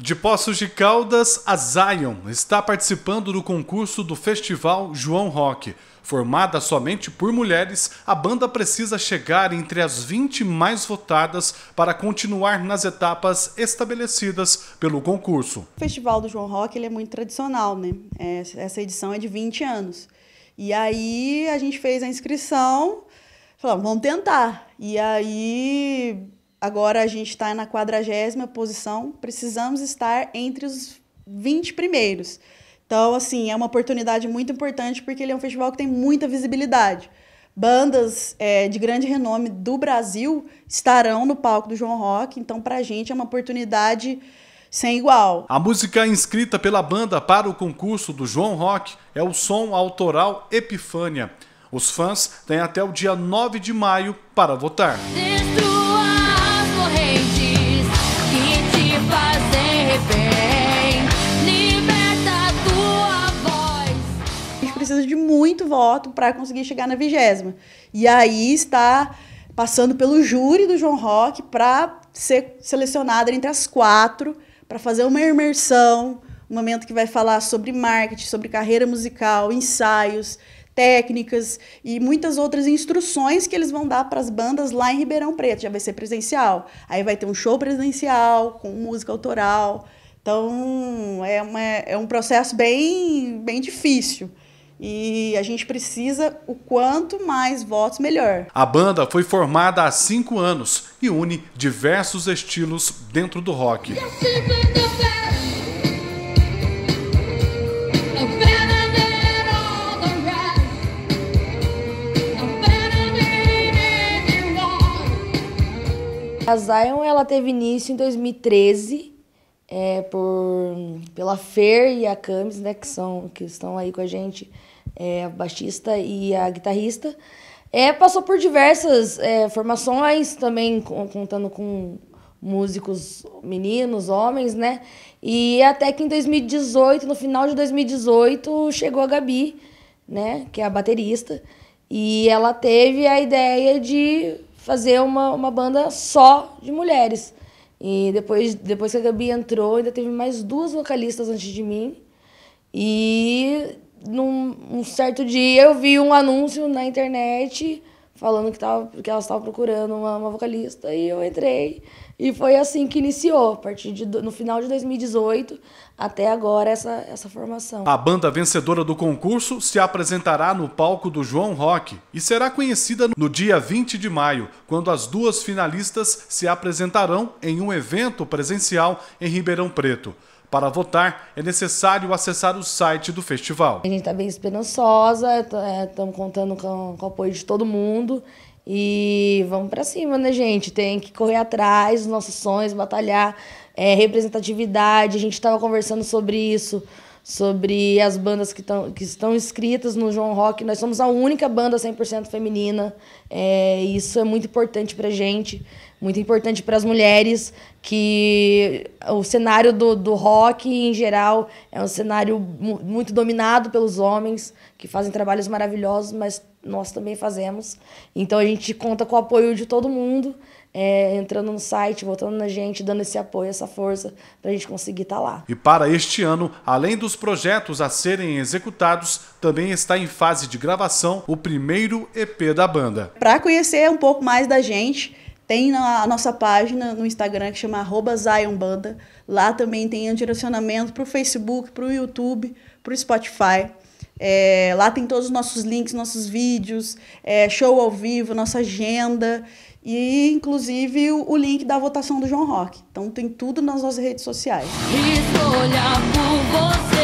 De Poços de Caldas a Zion está participando do concurso do Festival João Rock. Formada somente por mulheres, a banda precisa chegar entre as 20 mais votadas para continuar nas etapas estabelecidas pelo concurso. O Festival do João Rock ele é muito tradicional, né? É, essa edição é de 20 anos. E aí a gente fez a inscrição, falou vamos tentar. E aí Agora a gente está na quadragésima posição, precisamos estar entre os 20 primeiros. Então, assim, é uma oportunidade muito importante porque ele é um festival que tem muita visibilidade. Bandas é, de grande renome do Brasil estarão no palco do João Rock, então para a gente é uma oportunidade sem igual. A música inscrita pela banda para o concurso do João Rock é o som autoral Epifânia. Os fãs têm até o dia 9 de maio para votar. voto para conseguir chegar na vigésima. E aí está passando pelo júri do João Rock para ser selecionada entre as quatro para fazer uma imersão, um momento que vai falar sobre marketing, sobre carreira musical, ensaios, técnicas e muitas outras instruções que eles vão dar para as bandas lá em Ribeirão Preto. Já vai ser presencial. Aí vai ter um show presencial com música autoral. Então, é, uma, é um processo bem, bem difícil. E a gente precisa o quanto mais votos, melhor. A banda foi formada há cinco anos e une diversos estilos dentro do rock. É é a Zion ela teve início em 2013 é, por, pela Fer e a Camis, né, que, são, que estão aí com a gente, é, a baixista e a guitarrista. É, passou por diversas é, formações, também contando com músicos meninos, homens, né? E até que em 2018, no final de 2018, chegou a Gabi, né? Que é a baterista. E ela teve a ideia de fazer uma, uma banda só de mulheres. E depois, depois que a Gabi entrou, ainda teve mais duas vocalistas antes de mim. E num um certo dia eu vi um anúncio na internet falando que, tava, que elas estavam procurando uma, uma, vocalista e eu entrei. E foi assim que iniciou, a partir de, no final de 2018 até agora, essa, essa formação. A banda vencedora do concurso se apresentará no palco do João Rock e será conhecida no dia 20 de maio, quando as duas finalistas se apresentarão em um evento presencial em Ribeirão Preto. Para votar, é necessário acessar o site do festival. A gente está bem esperançosa, estamos é, contando com, com o apoio de todo mundo. E vamos para cima, né, gente? Tem que correr atrás dos nossos sonhos, batalhar, é, representatividade. A gente estava conversando sobre isso sobre as bandas que, tão, que estão inscritas no João Rock. Nós somos a única banda 100% feminina. É, isso é muito importante para gente, muito importante para as mulheres, que o cenário do, do rock, em geral, é um cenário muito dominado pelos homens, que fazem trabalhos maravilhosos, mas nós também fazemos. Então a gente conta com o apoio de todo mundo, é, entrando no site, votando na gente, dando esse apoio, essa força para a gente conseguir estar tá lá. E para este ano, além dos projetos a serem executados, também está em fase de gravação o primeiro EP da banda. Para conhecer um pouco mais da gente, tem a nossa página no Instagram que chama @zionbanda Lá também tem um direcionamento para o Facebook, para o YouTube, para o Spotify. É, lá tem todos os nossos links, nossos vídeos, é, show ao vivo, nossa agenda e, inclusive, o, o, link da votação do João Rock. Então tem tudo nas nossas redes sociais. Escolha por você.